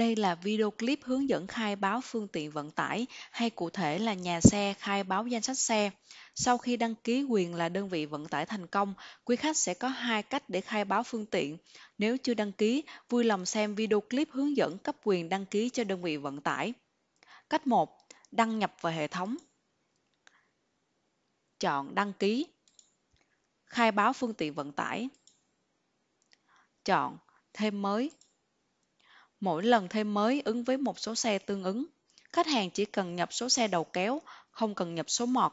Đây là video clip hướng dẫn khai báo phương tiện vận tải hay cụ thể là nhà xe khai báo danh sách xe. Sau khi đăng ký quyền là đơn vị vận tải thành công, quý khách sẽ có hai cách để khai báo phương tiện. Nếu chưa đăng ký, vui lòng xem video clip hướng dẫn cấp quyền đăng ký cho đơn vị vận tải. Cách 1. Đăng nhập vào hệ thống. Chọn đăng ký. Khai báo phương tiện vận tải. Chọn thêm mới Mỗi lần thêm mới ứng với một số xe tương ứng. Khách hàng chỉ cần nhập số xe đầu kéo, không cần nhập số mọt.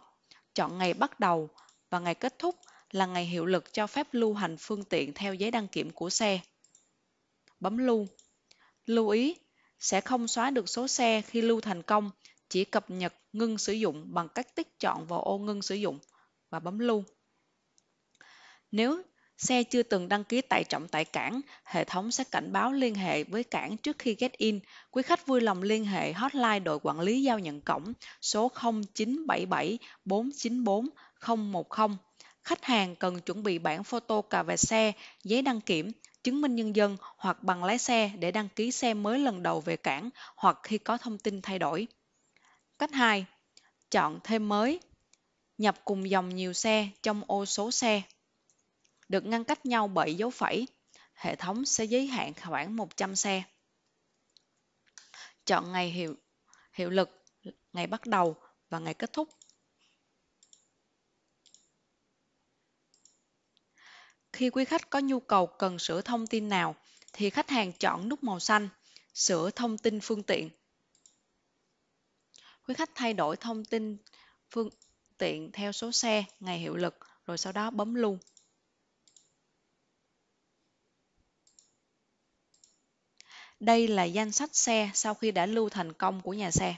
Chọn ngày bắt đầu và ngày kết thúc là ngày hiệu lực cho phép lưu hành phương tiện theo giấy đăng kiểm của xe. Bấm lưu. Lưu ý, sẽ không xóa được số xe khi lưu thành công, chỉ cập nhật ngưng sử dụng bằng cách tích chọn vào ô ngưng sử dụng và bấm lưu. Nếu Xe chưa từng đăng ký tải trọng tại cảng, hệ thống sẽ cảnh báo liên hệ với cảng trước khi get in. Quý khách vui lòng liên hệ hotline đội quản lý giao nhận cổng số 0977 494 010. Khách hàng cần chuẩn bị bản photo cà vẹt xe, giấy đăng kiểm, chứng minh nhân dân hoặc bằng lái xe để đăng ký xe mới lần đầu về cảng hoặc khi có thông tin thay đổi. Cách 2. Chọn thêm mới. Nhập cùng dòng nhiều xe trong ô số xe được ngăn cách nhau bởi dấu phẩy. Hệ thống sẽ giới hạn khoảng 100 xe. Chọn ngày hiệu, hiệu lực, ngày bắt đầu và ngày kết thúc. Khi quý khách có nhu cầu cần sửa thông tin nào thì khách hàng chọn nút màu xanh sửa thông tin phương tiện. Quý khách thay đổi thông tin phương tiện theo số xe, ngày hiệu lực rồi sau đó bấm lưu. Đây là danh sách xe sau khi đã lưu thành công của nhà xe.